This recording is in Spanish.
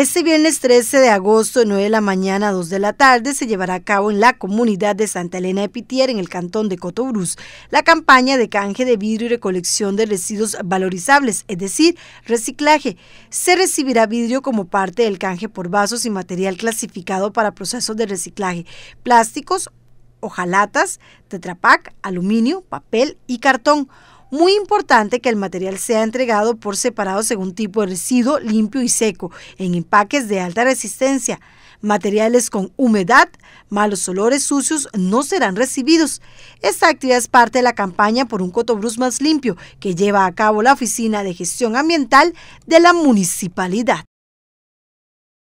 Este viernes 13 de agosto, 9 de la mañana a 2 de la tarde, se llevará a cabo en la comunidad de Santa Elena de Pitier, en el cantón de Cotobruz, la campaña de canje de vidrio y recolección de residuos valorizables, es decir, reciclaje. Se recibirá vidrio como parte del canje por vasos y material clasificado para procesos de reciclaje, plásticos, hojalatas, tetrapac, aluminio, papel y cartón. Muy importante que el material sea entregado por separado según tipo de residuo limpio y seco, en empaques de alta resistencia. Materiales con humedad, malos olores sucios no serán recibidos. Esta actividad es parte de la campaña por un Cotobrus más limpio que lleva a cabo la Oficina de Gestión Ambiental de la Municipalidad.